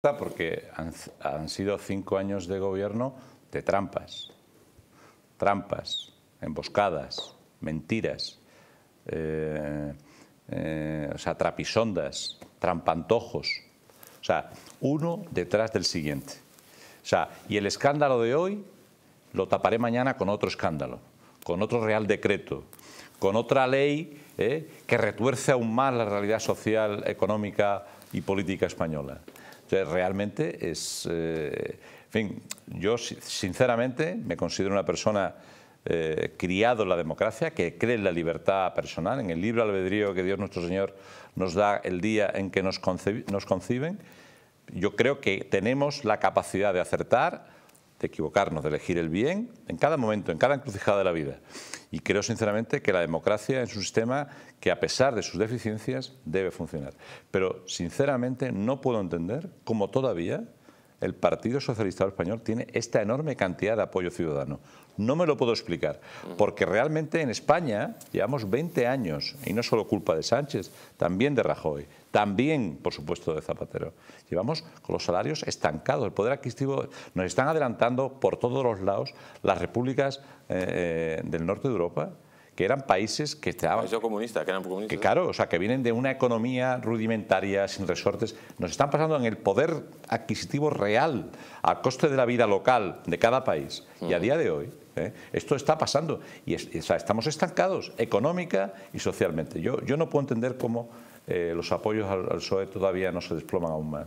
porque han, sido cinco años de gobierno de trampas, trampas, emboscadas, mentiras, eh, eh, o sea, trapisondas, trampantojos, o sea, uno detrás del siguiente. O sea, y el escándalo de hoy lo taparé mañana con otro escándalo, con otro real decreto, con otra ley eh, que retuerce aún más la realidad social, económica y política española. Entonces, realmente es... Eh, en fin, yo sinceramente me considero una persona eh, criado en la democracia, que cree en la libertad personal, en el libre albedrío que Dios nuestro Señor nos da el día en que nos, nos conciben. Yo creo que tenemos la capacidad de acertar de equivocarnos, de elegir el bien en cada momento, en cada encrucijada de la vida. Y creo sinceramente que la democracia es un sistema que a pesar de sus deficiencias debe funcionar. Pero sinceramente no puedo entender cómo todavía el Partido Socialista Español tiene esta enorme cantidad de apoyo ciudadano. No me lo puedo explicar, porque realmente en España llevamos 20 años, y no solo culpa de Sánchez, también de Rajoy, también, por supuesto, de Zapatero. Llevamos con los salarios estancados, el poder adquisitivo. Nos están adelantando por todos los lados las repúblicas eh, eh, del norte de Europa, que eran países que estaban... comunistas, que eran comunistas. Que claro, o sea, que vienen de una economía rudimentaria, sin resortes. Nos están pasando en el poder adquisitivo real, a coste de la vida local de cada país. Y a día de hoy, ¿eh? esto está pasando. Y o sea, estamos estancados, económica y socialmente. Yo, yo no puedo entender cómo eh, los apoyos al, SOE todavía no se desploman aún más.